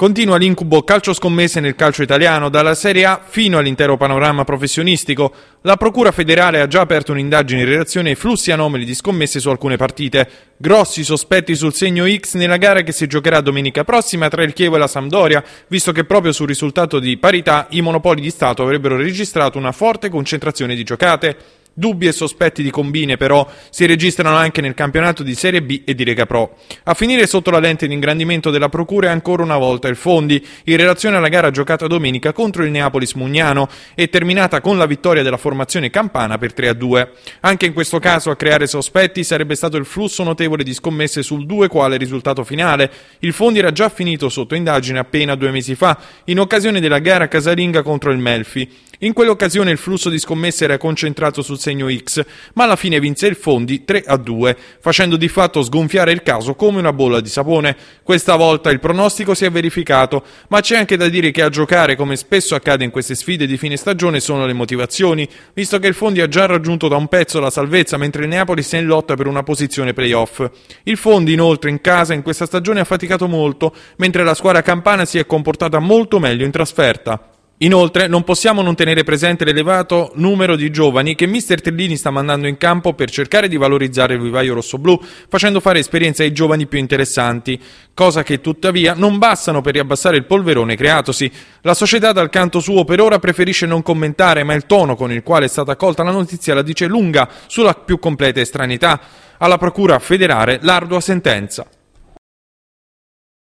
Continua l'incubo calcio scommesse nel calcio italiano, dalla Serie A fino all'intero panorama professionistico. La Procura federale ha già aperto un'indagine in relazione ai flussi anomali di scommesse su alcune partite. Grossi sospetti sul segno X nella gara che si giocherà domenica prossima tra il Chievo e la Sampdoria, visto che proprio sul risultato di parità i monopoli di Stato avrebbero registrato una forte concentrazione di giocate. Dubbi e sospetti di combine però si registrano anche nel campionato di Serie B e di Lega Pro. A finire sotto la lente di ingrandimento della procura è ancora una volta il Fondi, in relazione alla gara giocata domenica contro il Neapolis Mugnano e terminata con la vittoria della formazione campana per 3-2. Anche in questo caso a creare sospetti sarebbe stato il flusso notevole di scommesse sul 2 quale risultato finale. Il Fondi era già finito sotto indagine appena due mesi fa, in occasione della gara casalinga contro il Melfi. In quell'occasione il flusso di scommesse era concentrato sul segno X, ma alla fine vinse il Fondi 3 a 2, facendo di fatto sgonfiare il caso come una bolla di sapone. Questa volta il pronostico si è verificato, ma c'è anche da dire che a giocare, come spesso accade in queste sfide di fine stagione, sono le motivazioni, visto che il Fondi ha già raggiunto da un pezzo la salvezza, mentre il Neapoli si è in lotta per una posizione playoff. Il Fondi, inoltre, in casa in questa stagione ha faticato molto, mentre la squadra campana si è comportata molto meglio in trasferta. Inoltre non possiamo non tenere presente l'elevato numero di giovani che Mister Trillini sta mandando in campo per cercare di valorizzare il vivaio rossoblù facendo fare esperienza ai giovani più interessanti, cosa che tuttavia non bastano per riabbassare il polverone creatosi. La società dal canto suo per ora preferisce non commentare, ma il tono con il quale è stata accolta la notizia la dice lunga sulla più completa estranità. Alla Procura federale l'ardua sentenza.